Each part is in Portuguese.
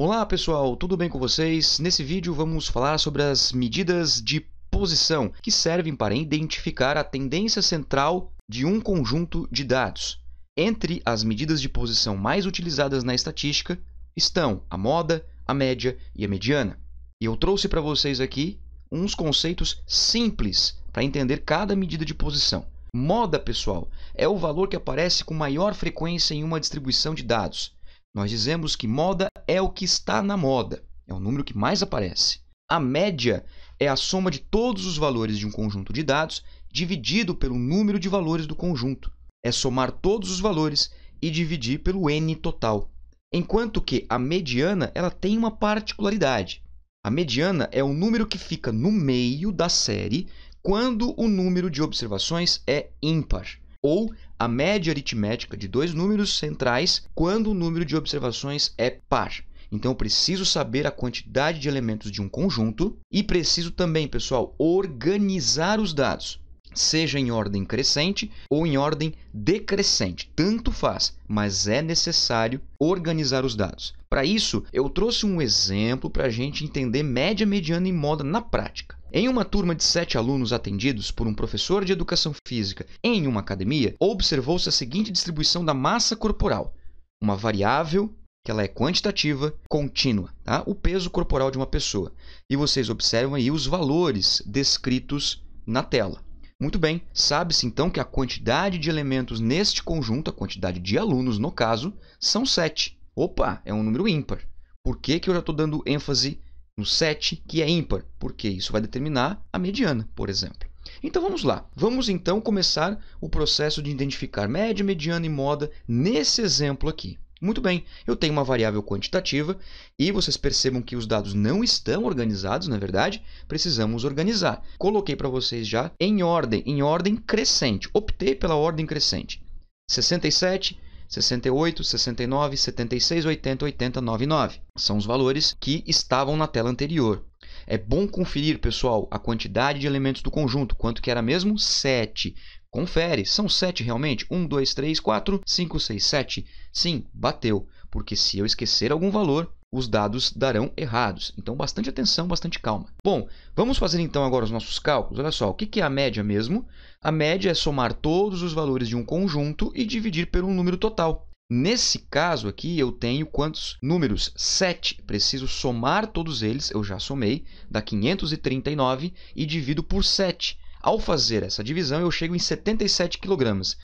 Olá pessoal, tudo bem com vocês? Nesse vídeo vamos falar sobre as medidas de posição que servem para identificar a tendência central de um conjunto de dados. Entre as medidas de posição mais utilizadas na estatística estão a moda, a média e a mediana. E eu trouxe para vocês aqui uns conceitos simples para entender cada medida de posição. Moda, pessoal, é o valor que aparece com maior frequência em uma distribuição de dados. Nós dizemos que moda é o que está na moda, é o número que mais aparece. A média é a soma de todos os valores de um conjunto de dados dividido pelo número de valores do conjunto. É somar todos os valores e dividir pelo n total. Enquanto que a mediana ela tem uma particularidade. A mediana é o número que fica no meio da série quando o número de observações é ímpar ou a média aritmética de dois números centrais quando o número de observações é par. Então, eu preciso saber a quantidade de elementos de um conjunto e preciso também, pessoal, organizar os dados seja em ordem crescente ou em ordem decrescente, tanto faz, mas é necessário organizar os dados. Para isso, eu trouxe um exemplo para a gente entender média, mediana e moda na prática. Em uma turma de sete alunos atendidos por um professor de educação física em uma academia, observou-se a seguinte distribuição da massa corporal: uma variável que ela é quantitativa, contínua, tá? o peso corporal de uma pessoa. E vocês observam aí os valores descritos na tela. Muito bem, sabe-se então que a quantidade de elementos neste conjunto, a quantidade de alunos no caso, são 7. Opa, é um número ímpar. Por que, que eu já estou dando ênfase no 7, que é ímpar? Porque isso vai determinar a mediana, por exemplo. Então vamos lá. Vamos então começar o processo de identificar média, mediana e moda nesse exemplo aqui. Muito bem, eu tenho uma variável quantitativa e vocês percebam que os dados não estão organizados, na é verdade, precisamos organizar. Coloquei para vocês já em ordem, em ordem crescente, optei pela ordem crescente. 67, 68, 69, 76, 80, 80, 99. São os valores que estavam na tela anterior. É bom conferir, pessoal, a quantidade de elementos do conjunto, quanto que era mesmo? 7. Confere, são 7 realmente? 1, 2, 3, 4, 5, 6, 7. Sim, bateu, porque se eu esquecer algum valor, os dados darão errados. Então, bastante atenção, bastante calma. Bom, vamos fazer então agora os nossos cálculos. Olha só, o que é a média mesmo? A média é somar todos os valores de um conjunto e dividir pelo número total. Nesse caso aqui, eu tenho quantos números? 7. Preciso somar todos eles, eu já somei, dá 539 e divido por 7. Ao fazer essa divisão, eu chego em 77 kg.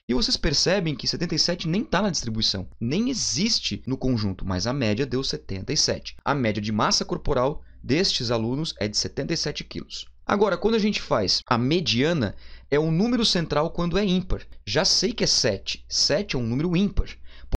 E vocês percebem que 77 nem está na distribuição, nem existe no conjunto, mas a média deu 77. A média de massa corporal destes alunos é de 77 kg. Agora, quando a gente faz a mediana, é um número central quando é ímpar. Já sei que é 7. 7 é um número ímpar.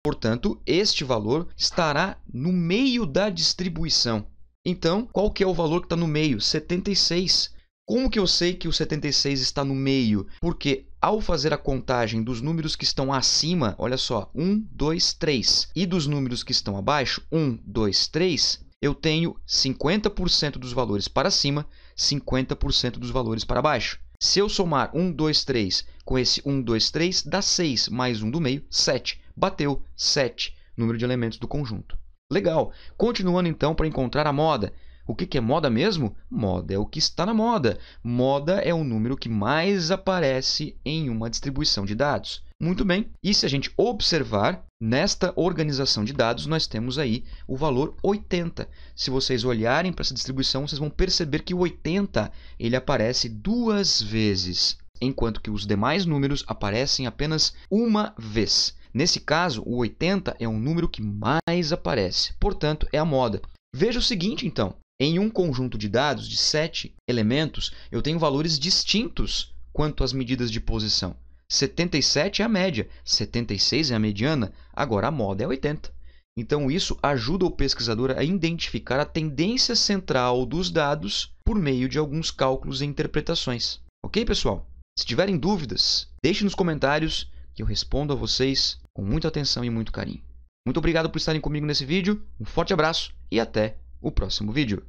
Portanto, este valor estará no meio da distribuição. Então, qual que é o valor que está no meio? 76. Como que eu sei que o 76 está no meio? Porque ao fazer a contagem dos números que estão acima, olha só, 1, 2, 3, e dos números que estão abaixo, 1, 2, 3, eu tenho 50% dos valores para cima, 50% dos valores para baixo. Se eu somar 1, 2, 3 com esse 1, 2, 3, dá 6 mais 1 do meio, 7. Bateu 7, número de elementos do conjunto. Legal! Continuando então para encontrar a moda. O que, que é moda mesmo? Moda é o que está na moda. Moda é o número que mais aparece em uma distribuição de dados. Muito bem, e se a gente observar, nesta organização de dados nós temos aí o valor 80. Se vocês olharem para essa distribuição, vocês vão perceber que o 80 ele aparece duas vezes, enquanto que os demais números aparecem apenas uma vez. Nesse caso, o 80 é um número que mais aparece, portanto, é a moda. Veja o seguinte, então. Em um conjunto de dados de sete elementos, eu tenho valores distintos quanto às medidas de posição. 77 é a média, 76 é a mediana, agora a moda é 80. Então, isso ajuda o pesquisador a identificar a tendência central dos dados por meio de alguns cálculos e interpretações. Ok, pessoal? Se tiverem dúvidas, deixe nos comentários que eu respondo a vocês com muita atenção e muito carinho. Muito obrigado por estarem comigo nesse vídeo, um forte abraço e até o próximo vídeo.